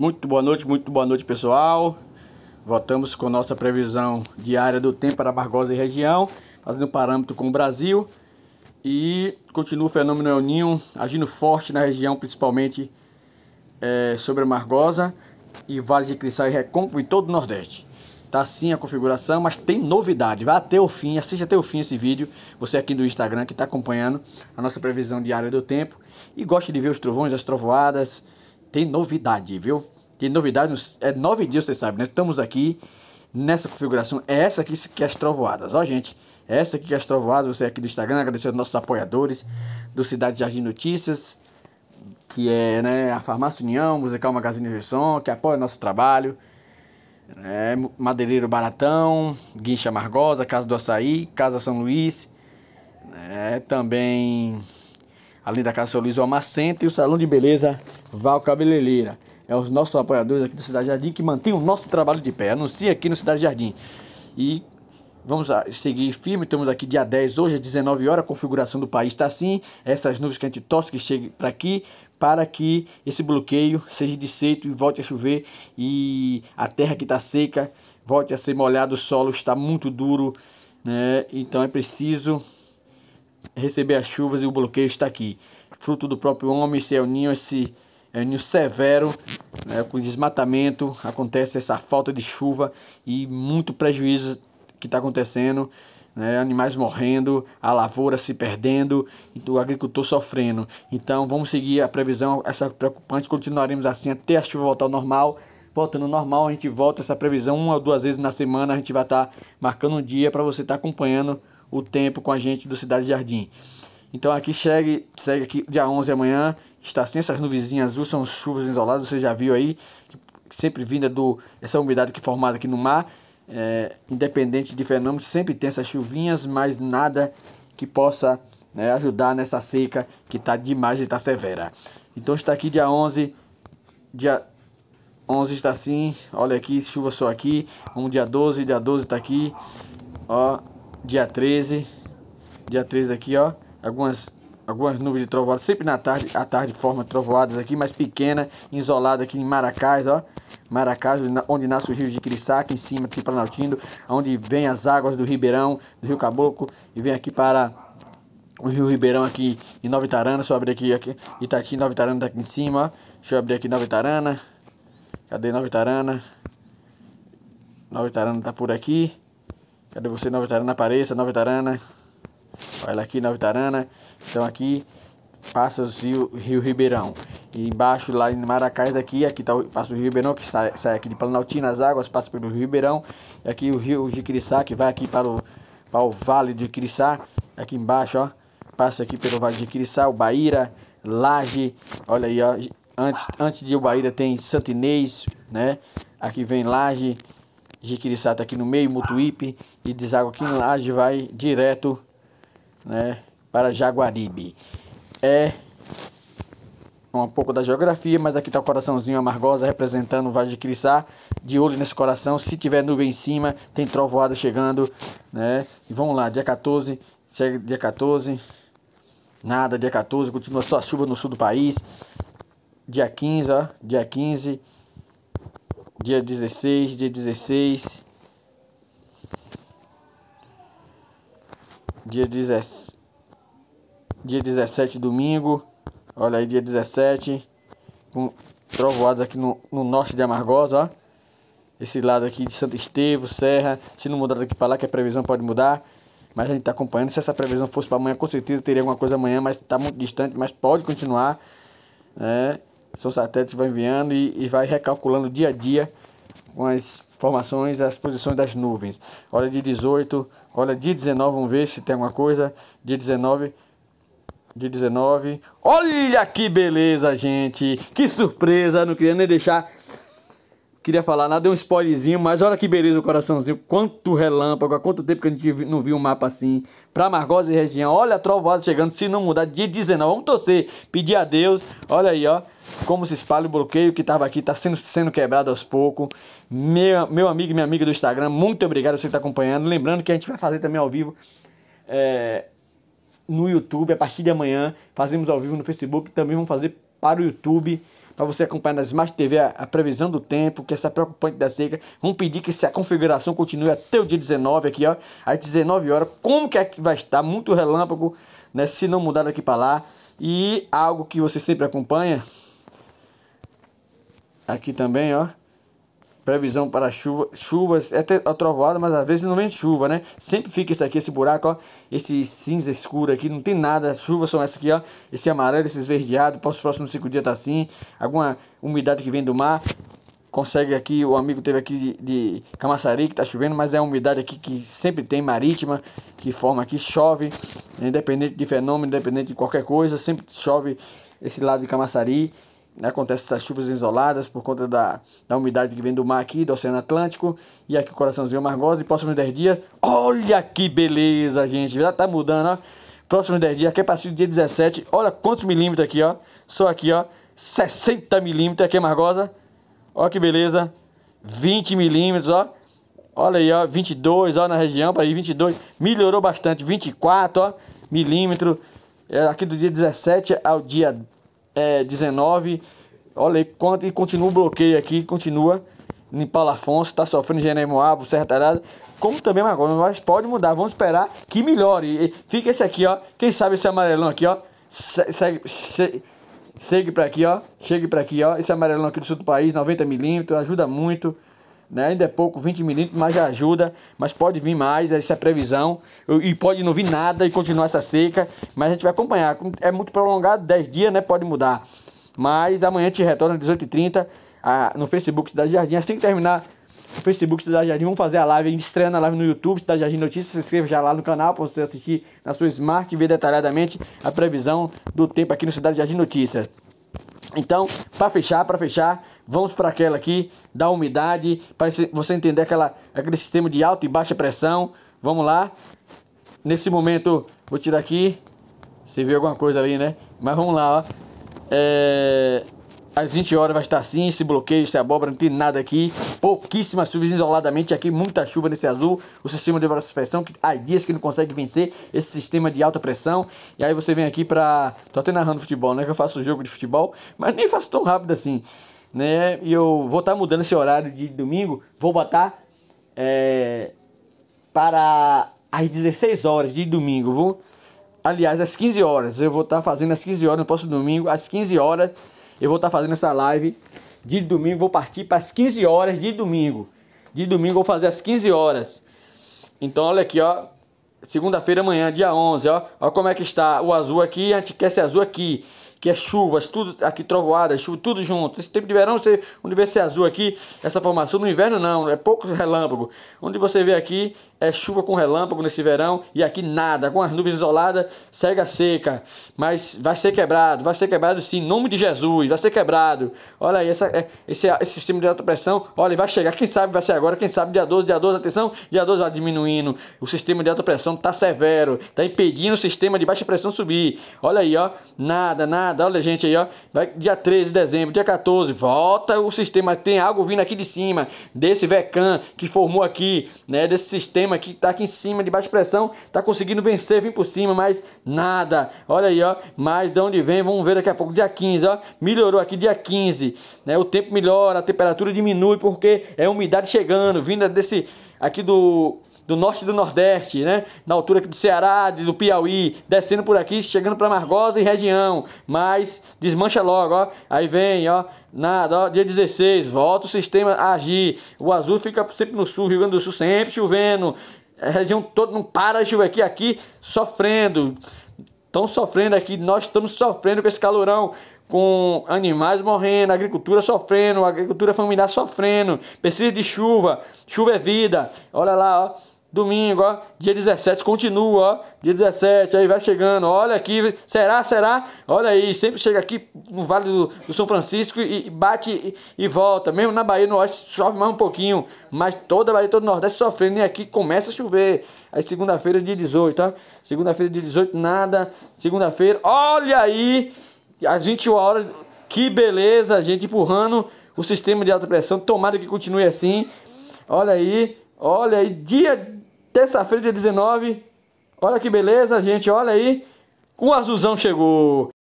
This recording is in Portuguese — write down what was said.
Muito boa noite, muito boa noite, pessoal. Voltamos com nossa previsão diária do tempo para Barbosa e região, fazendo parâmetro com o Brasil. E continua o fenômeno El Ninho agindo forte na região, principalmente é, sobre a Margosa e Vale de Cristal e Recôncavo e todo o Nordeste. Tá sim a configuração, mas tem novidade. Vá até o fim, assista até o fim esse vídeo. Você aqui do Instagram que está acompanhando a nossa previsão diária do tempo e gosta de ver os trovões, as trovoadas, tem novidade, viu? Tem novidade, é nove dias, vocês sabem, né? Estamos aqui nessa configuração. É essa aqui que é as trovoadas, ó, gente. É essa aqui que é as trovoadas. Você é aqui do Instagram, agradecer aos nossos apoiadores do Cidade Jardim Notícias, que é né, a Farmácia União, Musical Magazine Versão, que apoia nosso trabalho. É, Madeireiro Baratão, Guincha Margosa, Casa do Açaí, Casa São Luís. É, também além da Casa São Luís Almacento e o Salão de Beleza Val Cabeleireira. É os nossos apoiadores aqui do Cidade Jardim que mantêm o nosso trabalho de pé. Anuncia aqui no Cidade Jardim. E Vamos seguir firme, estamos aqui dia 10, hoje às 19 horas, a configuração do país está assim, essas nuvens que a gente torce que chegue para aqui, para que esse bloqueio seja desfeito e volte a chover e a terra que está seca volte a ser molhada, o solo está muito duro, né? Então é preciso receber as chuvas e o bloqueio está aqui. Fruto do próprio homem, esse o Ninho, esse El Ninho severo, né, com desmatamento, acontece essa falta de chuva e muito prejuízo que está acontecendo. Né, animais morrendo, a lavoura se perdendo, e o agricultor sofrendo. Então vamos seguir a previsão, essa preocupante, continuaremos assim até a chuva voltar ao normal. Voltando ao normal, a gente volta essa previsão uma ou duas vezes na semana, a gente vai estar tá marcando um dia para você estar tá acompanhando o tempo com a gente do Cidade Jardim. Então aqui segue, segue aqui dia 11 amanhã, está sem essas nuvenzinhas azul, são chuvas isoladas, você já viu aí, sempre vinda do essa umidade que é formada aqui no mar, é, independente de fenômenos, sempre tem essas chuvinhas, mas nada que possa né, ajudar nessa seca que está demais e está severa. Então está aqui dia 11, dia 11 está assim, olha aqui, chuva só aqui, um dia 12, dia 12 está aqui, ó, dia 13. Dia 13 aqui, ó. Algumas algumas nuvens de trovoadas, sempre na tarde, à tarde forma trovoadas aqui, mas pequena, isolada aqui em Maracás, ó. Maracás, onde nasce o rio de aqui em cima aqui para Nautindo, onde vem as águas do Ribeirão, do Rio Caboclo e vem aqui para o Rio Ribeirão aqui em Nova Itarana, eu abrir aqui, aqui Itati, Nova Itarana tá aqui em cima, ó. Deixa eu abrir aqui Nova Itarana. Cadê Nova Itarana? Nova Itarana tá por aqui. Cadê você, nova tarana? Apareça, nova tarana. Olha ela aqui, nova tarana. Então aqui, o Rio, Rio Ribeirão. E embaixo, lá em Maracás, aqui, aqui tá o, passa o Rio Ribeirão, que sai, sai aqui de Planaltina, as águas, passa pelo Rio Ribeirão. E aqui o Rio Jiquiriçá, que vai aqui para o, para o Vale de Jiquiriçá. Aqui embaixo, ó. Passa aqui pelo Vale de Jiquiriçá, o Baíra, Laje. Olha aí, ó. Antes, antes de Ubaíra tem Santinês, né? Aqui vem Laje. Jiquiriçá está aqui no meio, Mutuípe, e deságua aqui em Laje, vai direto né, para Jaguaribe. É um pouco da geografia, mas aqui está o coraçãozinho amargosa representando o Vale de Jiquiriçá. De olho nesse coração, se tiver nuvem em cima, tem trovoada chegando, né? E vamos lá, dia 14, segue dia 14, nada, dia 14, continua só a chuva no sul do país. Dia 15, ó, dia 15 dia 16, dia 16, dia 17, dia 17 domingo, olha aí dia 17, com trovoadas aqui no, no norte de Amargosa, ó. Esse lado aqui de Santo Estevo, Serra, se não mudar daqui para lá, que a previsão pode mudar, mas a gente está acompanhando. Se essa previsão fosse para amanhã, com certeza teria alguma coisa amanhã, mas está muito distante, mas pode continuar. Né? seus satélites vão enviando e, e vai recalculando dia a dia com as formações, as posições das nuvens. Olha de 18, olha de 19, vamos ver se tem alguma coisa. De 19, de 19. Olha que beleza, gente! Que surpresa! Não queria nem deixar queria falar nada, deu um spoilerzinho, mas olha que beleza o coraçãozinho. Quanto relâmpago, há quanto tempo que a gente não viu um mapa assim. Pra Margosa e região, olha a trovada chegando, se não mudar, dia 19. Vamos torcer, pedir a Deus. Olha aí, ó, como se espalha o bloqueio que tava aqui, tá sendo, sendo quebrado aos poucos. Meu, meu amigo e minha amiga do Instagram, muito obrigado por você que tá acompanhando. Lembrando que a gente vai fazer também ao vivo. É, no YouTube, a partir de amanhã, fazemos ao vivo no Facebook, também vamos fazer para o YouTube para você acompanhar na Smart TV a, a, previsão do tempo, que essa preocupante da seca. Vamos pedir que essa configuração continue até o dia 19 aqui, ó, às 19 horas. Como que, é que vai estar? Muito relâmpago, né, se não mudar daqui para lá. E algo que você sempre acompanha aqui também, ó previsão para chuva, chuvas, é trovoada, mas às vezes não vem chuva, né? Sempre fica isso aqui, esse buraco, ó, esse cinza escuro aqui, não tem nada, as chuvas são essas aqui, ó, esse amarelo, esse esverdeado, para os próximos cinco dias tá assim, alguma umidade que vem do mar, consegue aqui, o amigo teve aqui de, de Camaçari, que tá chovendo, mas é a umidade aqui que sempre tem, marítima, que forma aqui, chove, independente de fenômeno, independente de qualquer coisa, sempre chove esse lado de Camaçari, né, acontece essas chuvas isoladas por conta da, da umidade que vem do mar aqui, do Oceano Atlântico, e aqui o coraçãozinho amargoso. e próximos 10 dias, olha que beleza, gente, já tá mudando, ó, próximos 10 dias, aqui é a partir do dia 17, olha quantos milímetros aqui, ó, só aqui, ó, 60 milímetros aqui, amargosa. Olha que beleza, 20 milímetros, ó, olha aí, ó, 22, ó, na região, para aí 22, melhorou bastante, 24, ó, milímetro, é, aqui do dia 17 ao dia é, 19. Olha aí, conta e continua o bloqueio aqui, continua. Em Paulo Afonso, tá sofrendo Jerônimo Abo, Serra Tarada, como também Marconi, mas pode mudar, vamos esperar que melhore. fica esse aqui, ó, quem sabe esse amarelão aqui, ó, segue, segue, segue para aqui, ó, chegue para aqui, ó, esse amarelão aqui do sul do país, 90 milímetros, ajuda muito. Né? Ainda é pouco, 20 milímetros, mas já ajuda. Mas pode vir mais, essa é a previsão. E pode não vir nada e continuar essa seca. Mas a gente vai acompanhar. É muito prolongado, 10 dias, né? Pode mudar. Mas amanhã a gente retorna às 18h30 a, no Facebook Cidade Jardim. Assim que terminar o Facebook Cidade Jardim, vamos fazer a live, a gente estreia na live no YouTube Cidade Jardim Notícias. Se inscreva já lá no canal para você assistir na sua Smart e ver detalhadamente a previsão do tempo aqui no Cidade Jardim Notícias. Então, para fechar, para fechar, Vamos para aquela aqui da umidade, para você entender aquela, aquele sistema de alta e baixa pressão. Vamos lá. Nesse momento, vou tirar aqui. Você vê alguma coisa ali, né? Mas vamos lá, ó. É... Às 20 horas vai estar assim, esse bloqueio, essa abóbora, não tem nada aqui. Pouquíssimas chuvas isoladamente aqui, muita chuva nesse azul. O sistema de baixa pressão, que há dias que não consegue vencer esse sistema de alta pressão. E aí você vem aqui pra... Tô até narrando futebol, né? Que eu faço jogo de futebol, mas nem faço tão rápido assim né? E eu vou estar tá mudando esse horário de domingo, vou botar é, para as 16 horas de domingo, vou. Aliás, às 15 horas, eu vou estar tá fazendo às 15 horas no próximo domingo, às 15 horas eu vou estar tá fazendo essa live de domingo, vou partir para as 15 horas de domingo. De domingo vou fazer às 15 horas. Então olha aqui, ó, segunda-feira amanhã, dia 11, ó, ó como é que está o azul aqui, a gente quer esse azul aqui que é chuvas, tudo aqui trovoadas, chuva, tudo junto. Esse tempo de verão, você, onde vê esse azul aqui, essa formação, no inverno não, é pouco relâmpago. Onde você vê aqui é chuva com relâmpago nesse verão e aqui nada, com as nuvens isoladas, cega seca. Mas vai ser quebrado, vai ser quebrado sim, em nome de Jesus, vai ser quebrado. Olha aí, essa, é, esse, esse sistema de alta pressão, olha, vai chegar, quem sabe vai ser agora, quem sabe dia 12, dia 12, atenção, dia 12 vai diminuindo. O sistema de alta pressão está severo, está impedindo o sistema de baixa pressão subir. Olha aí, ó, nada, nada nada. Olha, gente, aí, ó. Vai dia 13 de dezembro, dia 14, volta o sistema. Tem algo vindo aqui de cima, desse VECAM que formou aqui, né? Desse sistema que tá aqui em cima, de baixa pressão, tá conseguindo vencer, vir por cima, mas nada. Olha aí, ó. Mas de onde vem, vamos ver daqui a pouco, dia 15, ó. Melhorou aqui dia 15, né? O tempo melhora, a temperatura diminui, porque é umidade chegando, vinda desse aqui do do norte e do nordeste, né? Na altura do Ceará, do Piauí, descendo por aqui, chegando para Margosa e região. Mas desmancha logo, ó. Aí vem, ó. Nada, ó, dia 16, volta o sistema a agir. O azul fica sempre no sul, Rio Grande do Sul sempre chovendo. A região toda não para de chover aqui, aqui sofrendo. Estão sofrendo aqui, nós estamos sofrendo com esse calorão com animais morrendo, agricultura sofrendo, agricultura familiar sofrendo, precisa de chuva, chuva é vida. Olha lá, ó. Domingo, ó, dia 17, continua, ó, dia 17, aí vai chegando, olha aqui, será, será? Olha aí, sempre chega aqui no Vale do, do São Francisco e, e bate e, e, volta, mesmo na Bahia, no Oeste, chove mais um pouquinho, mas toda a Bahia, todo o Nordeste sofrendo, e aqui começa a chover, aí segunda-feira, dia 18, ó, segunda-feira, dia 18, nada, segunda-feira, olha aí, às 21 horas, que beleza, a gente empurrando o sistema de alta pressão, tomara que continue assim, olha aí, olha aí, dia Terça-feira, dia 19. Olha que beleza, gente. Olha aí. O azulzão chegou.